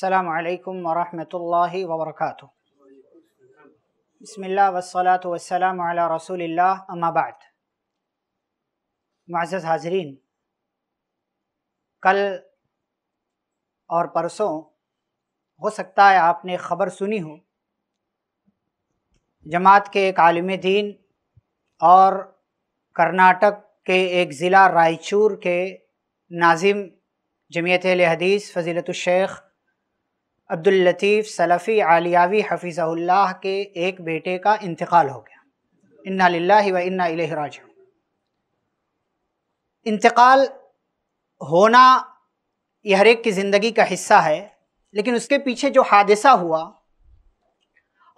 السلام عليكم ورحمة الله وبركاته بسم الله والصلاة والسلام على رسول الله أما بعد معزز हाजरीन कल और परसों हो सकता है आपने ख़बर सुनी हो जमात के एक आलम दीन और कर्नाटक के एक ज़िला रायचूर के नाजिम जमीयत हदीस फजीलत शेख अब्दुल लतीफ़ सलफ़ी आलियावी हफीज़ल्ला के एक बेटे का इंतकाल हो गया इन्ना लाला व इन्ना इलेहराज इंतकाल होना यह हर एक की ज़िंदगी का हिस्सा है लेकिन उसके पीछे जो हादसा हुआ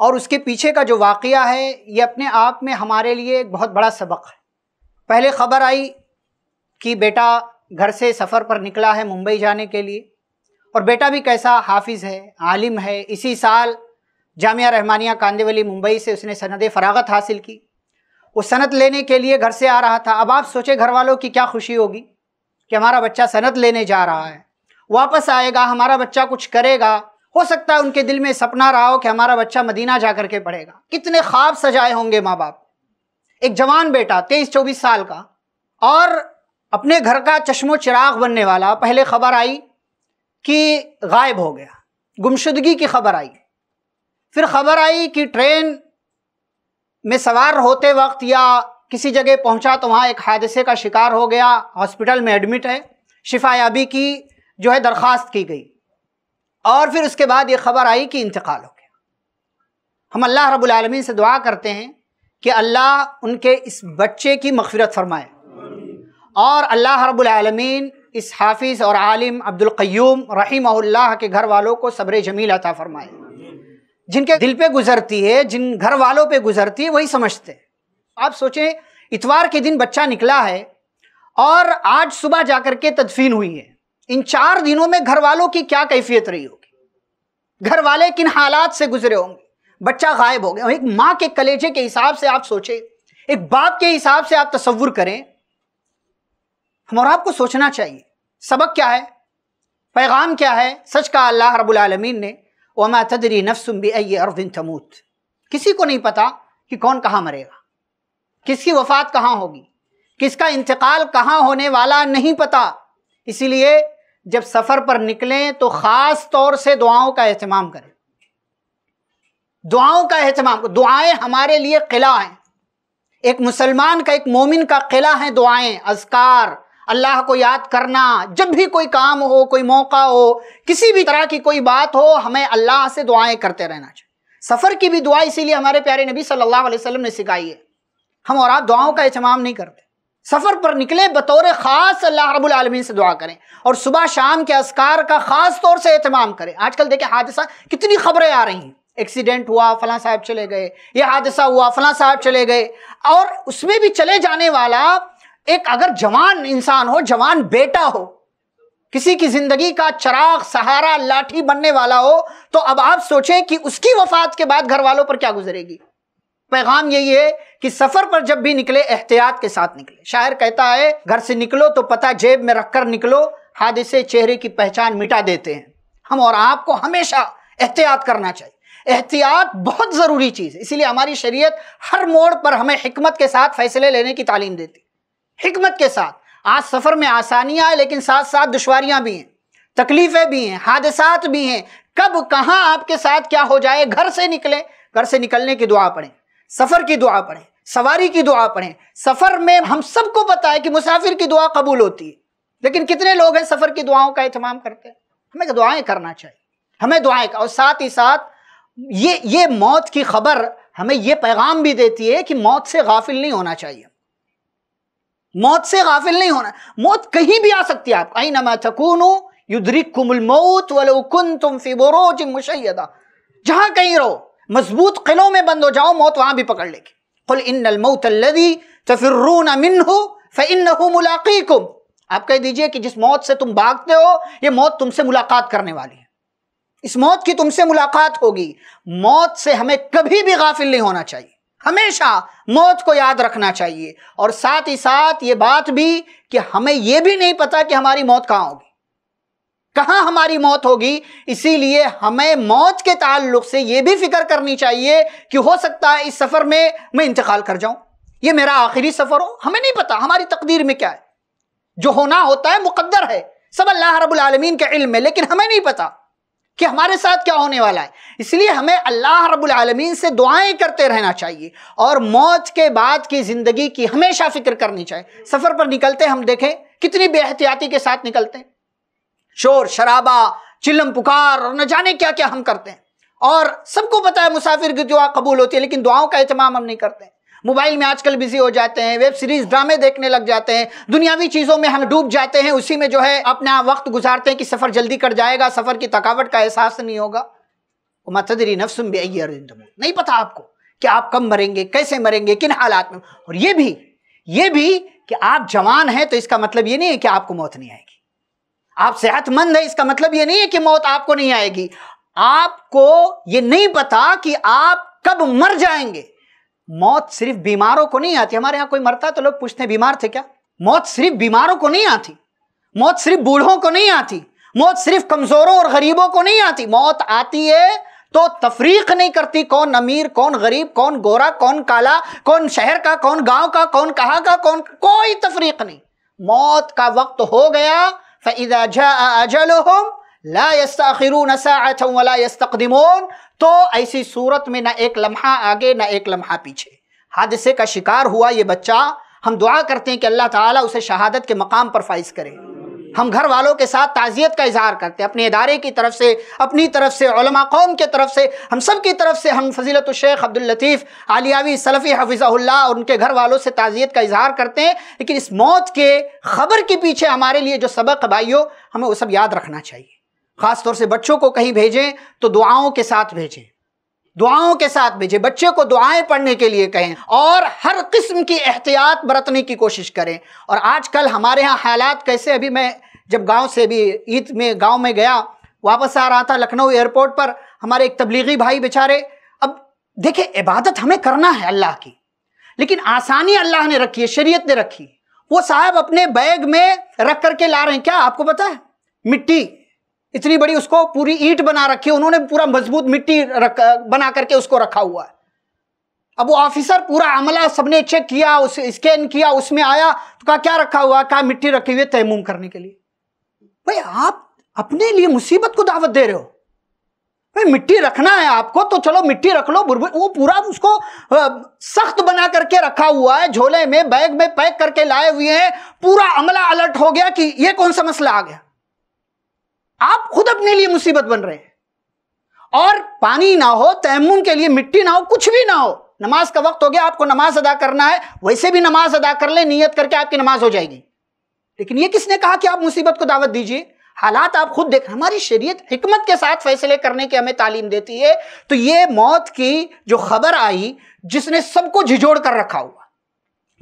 और उसके पीछे का जो वाक़ है ये अपने आप में हमारे लिए एक बहुत बड़ा सबक है पहले ख़बर आई कि बेटा घर से सफ़र पर निकला है मुंबई जाने के लिए और बेटा भी कैसा हाफिज़ है आलिम है इसी साल जामिया रहमानिया कांदेवली मुंबई से उसने सनद फरागत हासिल की वो सनत लेने के लिए घर से आ रहा था अब आप सोचे घर वालों की क्या खुशी होगी कि हमारा बच्चा सनत लेने जा रहा है वापस आएगा हमारा बच्चा कुछ करेगा हो सकता है उनके दिल में सपना रहा हो कि हमारा बच्चा मदीना जा करके पढ़ेगा कितने ख्वाब सजाए होंगे माँ बाप एक जवान बेटा तेईस चौबीस साल का और अपने घर का चश्मो चिराग बनने वाला पहले खबर आई कि गायब हो गया गुमशुदगी की खबर आई फिर खबर आई कि ट्रेन में सवार होते वक्त या किसी जगह पहुंचा तो वहाँ एक हादसे का शिकार हो गया हॉस्पिटल में एडमिट है शिफायाबी की जो है दरख्वास्त की गई और फिर उसके बाद ये खबर आई कि इंतकाल हो गया हम अल्लाह रब्बुल रबालमीन से दुआ करते हैं कि अल्लाह उनके इस बच्चे की मगफरत फरमाए और अल्लाह रब्बुल रबालमीन इस हाफिज़ और आलिम अब्दुल क़य्यूम रहीम के घर वालों को सब्र जमील अता फरमाए जिनके दिल पे गुजरती है जिन घर वालों पे गुजरती है वही समझते आप सोचें इतवार के दिन बच्चा निकला है और आज सुबह जाकर के तदफीन हुई है इन चार दिनों में घर वालों की क्या कैफियत रही होगी घर वाले किन हालात से गुजरे होंगे बच्चा गायब हो गया एक माँ के कलेजे के हिसाब से आप सोचें एक बाप के हिसाब से आप तस्वुर करें हम और आपको सोचना चाहिए सबक क्या है पैगाम क्या है सच का अल्लाह रबालमीन ने वमा तदरी नफसम भी अरविन तमूत किसी को नहीं पता कि कौन कहाँ मरेगा किसकी वफात कहाँ होगी किसका इंतकाल कहाँ होने वाला नहीं पता इसीलिए जब सफ़र पर निकलें तो ख़ास तौर से दुआओं का अहतमाम करें दुआओं का अहतमाम दुआएं हमारे लिए किला हैं एक मुसलमान का एक मोमिन का किला है दुआएं अजकार अल्लाह को याद करना जब भी कोई काम हो कोई मौका हो किसी भी तरह की कोई बात हो हमें अल्लाह से दुआएं करते रहना चाहिए सफ़र की भी दुआ इसीलिए हमारे प्यारे नबी सल्लल्लाहु अलैहि वसल्लम ने सिखाई है हम और आप दुआओं का एहतमाम नहीं करते सफ़र पर निकले बतौर ख़ास अल्लाह रब्बुल आलमीन से दुआ करें और सुबह शाम के असकार का ख़ास तौर से एहतमाम करें आजकल देखें हादसा कितनी खबरें आ रही हैं एक्सीडेंट हुआ फलां साहब चले गए यह हादसा हुआ फलां साहब चले गए और उसमें भी चले जाने वाला एक अगर जवान इंसान हो जवान बेटा हो किसी की जिंदगी का चराग सहारा लाठी बनने वाला हो तो अब आप सोचें कि उसकी वफात के बाद घर वालों पर क्या गुजरेगी पैगाम यही है कि सफर पर जब भी निकले एहतियात के साथ निकले शायर कहता है घर से निकलो तो पता जेब में रखकर निकलो हादसे चेहरे की पहचान मिटा देते हैं हम और आपको हमेशा एहतियात करना चाहिए एहतियात बहुत ज़रूरी चीज़ है इसीलिए हमारी शरीयत हर मोड़ पर हमें हमत के साथ फैसले लेने की तालीम देती है हमत के साथ आज सफ़र में आसानियाँ हैं लेकिन साथ साथ दुशारियाँ भी हैं तकलीफ़ें भी हैं हादसात भी हैं कब कहाँ आपके साथ क्या हो जाए घर से निकलें घर से निकलने की दुआ पढ़ें सफ़र की दुआ पढ़ें सवारी की दुआ पढ़ें सफ़र में हम सबको पता है कि मुसाफिर की दुआ कबूल होती है लेकिन कितने लोग हैं सफ़र की दुआओं का अहतमाम करते हैं हमें तो दुआएं करना चाहिए हमें दुआएं और साथ ही साथ ये ये मौत की खबर हमें ये पैगाम भी देती है कि मौत से गाफिल नहीं होना चाहिए मौत से गाफिल नहीं होना मौत कहीं भी आ सकती है आप आई नमा थकून मौत वलो कुन तुम मुशैदा जहां कहीं रहो मजबूत किलों में बंद हो जाओ मौत वहां भी पकड़ लेगी कुल इन मऊत रू ना मिन हो फ़िन आप कह दीजिए कि जिस मौत से तुम भागते हो ये मौत तुमसे मुलाकात करने वाली है इस मौत की तुमसे मुलाकात होगी मौत से हमें कभी भी गाफिल नहीं होना चाहिए हमेशा मौत को याद रखना चाहिए और साथ ही साथ ये बात भी कि हमें यह भी नहीं पता कि हमारी मौत कहाँ होगी कहाँ हमारी मौत होगी इसीलिए हमें मौत के ताल्लुक से यह भी फिक्र करनी चाहिए कि हो सकता है इस सफ़र में मैं इंतकाल कर जाऊं ये मेरा आखिरी सफ़र हो हमें नहीं पता हमारी तकदीर में क्या है जो होना होता है मुकद्दर है सब अल्लाह रबुल आलमीन के इल्म में लेकिन हमें नहीं पता कि हमारे साथ क्या होने वाला है इसलिए हमें अल्लाह रब्बुल आलमीन से दुआएं करते रहना चाहिए और मौत के बाद की ज़िंदगी की हमेशा फिक्र करनी चाहिए सफ़र पर निकलते हम देखें कितनी बेहतियाती के साथ निकलते हैं शोर शराबा चिल्लम पुकार और न जाने क्या क्या हम करते हैं और सबको पता है मुसाफिर की दुआ कबूल होती है लेकिन दुआओं का अहतमाम हम नहीं करते मोबाइल में आजकल बिजी हो जाते हैं वेब सीरीज ड्रामे देखने लग जाते हैं दुनियावी चीज़ों में हम डूब जाते हैं उसी में जो है अपना वक्त गुजारते हैं कि सफ़र जल्दी कर जाएगा सफ़र की थकावट का एहसास नहीं होगा मतदरी नफसुम भी नहीं पता आपको कि आप कब मरेंगे कैसे मरेंगे किन हालात में और ये भी ये भी कि आप जवान हैं तो इसका मतलब ये नहीं है कि आपको मौत नहीं आएगी आप सेहतमंद है इसका मतलब ये नहीं है कि मौत आपको नहीं आएगी आपको ये नहीं पता कि आप कब मर जाएंगे मौत सिर्फ बीमारों को नहीं आती हमारे यहाँ कोई मरता तो लोग पूछते हैं बीमार थे क्या मौत सिर्फ बीमारों को नहीं आती मौत सिर्फ बूढ़ों को नहीं आती मौत सिर्फ कमजोरों और गरीबों को नहीं आती मौत आती है तो तफरीक नहीं करती कौन अमीर कौन गरीब कौन गोरा कौन काला कौन शहर का कौन गांव का कौन कहा का कौन कोई तफरीक नहीं मौत का वक्त हो गया फ़ैदा अजल लास्तमोन तो ऐसी सूरत में ना एक लम्हा आगे ना एक लम्हा पीछे हादसे का शिकार हुआ ये बच्चा हम दुआ करते हैं कि अल्लाह ताला उसे शहादत के मकाम पर फाइज करे हम घर वालों के साथ ताज़ियत का इजहार करते हैं अपने इदारे की तरफ से अपनी तरफ से कौम के तरफ से हम सब की तरफ से हम फजीलत शेख अब्दुल लतीफ़ आलियावी सलफ़ी हफिज़ल्ला और उनके घर वालों से ताज़ियत का इजहार करते हैं लेकिन इस मौत के ख़बर के पीछे हमारे लिए जो सबक भाइयों हमें वो सब याद रखना चाहिए खासतौर से बच्चों को कहीं भेजें तो दुआओं के साथ भेजें दुआओं के साथ भेजें बच्चे को दुआएं पढ़ने के लिए कहें और हर किस्म की एहतियात बरतने की कोशिश करें और आजकल हमारे यहाँ हालात कैसे अभी मैं जब गांव से भी ईद में गांव में गया वापस आ रहा था लखनऊ एयरपोर्ट पर हमारे एक तबलीगी भाई बेचारे अब देखे इबादत हमें करना है अल्लाह की लेकिन आसानी अल्लाह ने रखी है शरीयत ने रखी वो साहब अपने बैग में रख करके ला रहे हैं क्या आपको पता है मिट्टी इतनी बड़ी उसको पूरी ईट बना रखी है उन्होंने पूरा मजबूत मिट्टी रख बना करके उसको रखा हुआ है अब वो ऑफिसर पूरा अमला सबने चेक किया उस स्कैन किया उसमें आया तो कहा क्या रखा हुआ कहा मिट्टी रखी हुई है तयमुम करने के लिए भाई आप अपने लिए मुसीबत को दावत दे रहे हो भाई मिट्टी रखना है आपको तो चलो मिट्टी रख लो वो पूरा उसको सख्त बना करके रखा हुआ है झोले में बैग में पैक करके लाए हुए हैं पूरा अमला अलर्ट हो गया कि ये कौन सा मसला आ गया आप खुद अपने लिए मुसीबत बन रहे हैं और पानी ना हो तैमुन के लिए मिट्टी ना हो कुछ भी ना हो नमाज का वक्त हो गया आपको नमाज अदा करना है वैसे भी नमाज अदा कर ले नियत करके आपकी नमाज हो जाएगी लेकिन ये किसने कहा कि आप मुसीबत को दावत दीजिए हालात आप खुद देख हमारी शरीयत हिकमत के साथ फैसले करने की हमें तालीम देती है तो ये मौत की जो खबर आई जिसने सबको झिझोड़ कर रखा हुआ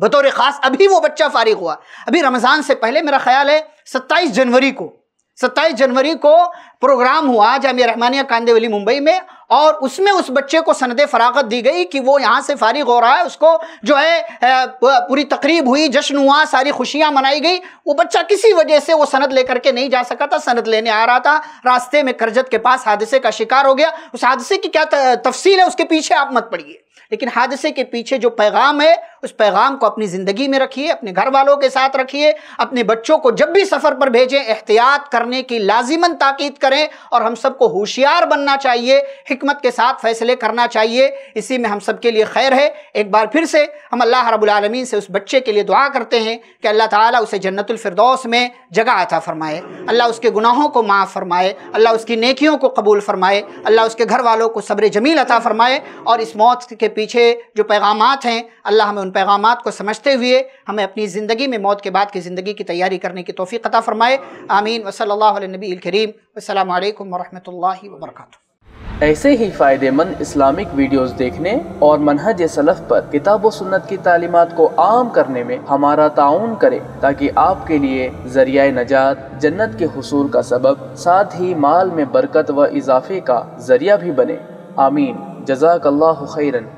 बतौर ख़ास अभी वो बच्चा फारिग हुआ अभी रमज़ान से पहले मेरा ख्याल है सत्ताईस जनवरी को सत्ताईस जनवरी को प्रोग्राम हुआ जामिया रहमानिया कांदेवली मुंबई में और उसमें उस बच्चे को सनद फरागत दी गई कि वो यहाँ से फारिग हो रहा है उसको जो है पूरी तकरीब हुई जश्न हुआ सारी खुशियाँ मनाई गई वो बच्चा किसी वजह से वो सनद लेकर के नहीं जा सका था सनद लेने आ रहा था रास्ते में करजत के पास हादसे का शिकार हो गया उस हादसे की क्या तफसील है उसके पीछे आप मत पड़िए लेकिन हादसे के पीछे जो पैगाम है उस पैगाम को अपनी ज़िंदगी में रखिए अपने घर वालों के साथ रखिए अपने बच्चों को जब भी सफ़र पर भेजें एहतियात करने की लाजिमन ताकीद करें और हम सबको होशियार बनना चाहिए हमत के साथ फ़ैसले करना चाहिए इसी में हम सब के लिए खैर है एक बार फिर से हम अल्लाह रबालमीन से उस बच्चे के लिए दुआ करते हैं कि अल्लाह ताली उसे जन्नतफरदौस में जगह अता फ़रमाए अल्लाह उसके गुनाहों को माफ़ फ़रमाए अल्लाह उसकी नेकियों को कबूल फ़रमाए अल्लाह उसके घर वालों को सब्र जमील अता फ़रमाए और इस मौत के पीछे जो पैगाम हैं अल्लाह हमें उन पैगाम को समझते हुए हमें अपनी ज़िंदगी में मौत के बाद की ज़िंदगी की तैयारी करने की तोफ़ी अता फ़रमाए आमीन वसल्ला नबी करीम वालेकुम वरहमल वर्का ऐसे ही फ़ायदेमंद इस्लामिक वीडियोस देखने और मनहज सलफ़ पर किताब सुन्नत की तालीमत को आम करने में हमारा ताउन करें ताकि आपके लिए जरिया नजात जन्नत के हसूल का सबब साथ ही माल में बरकत व इजाफे का जरिया भी बने आमीन जजाकल्ला खैरन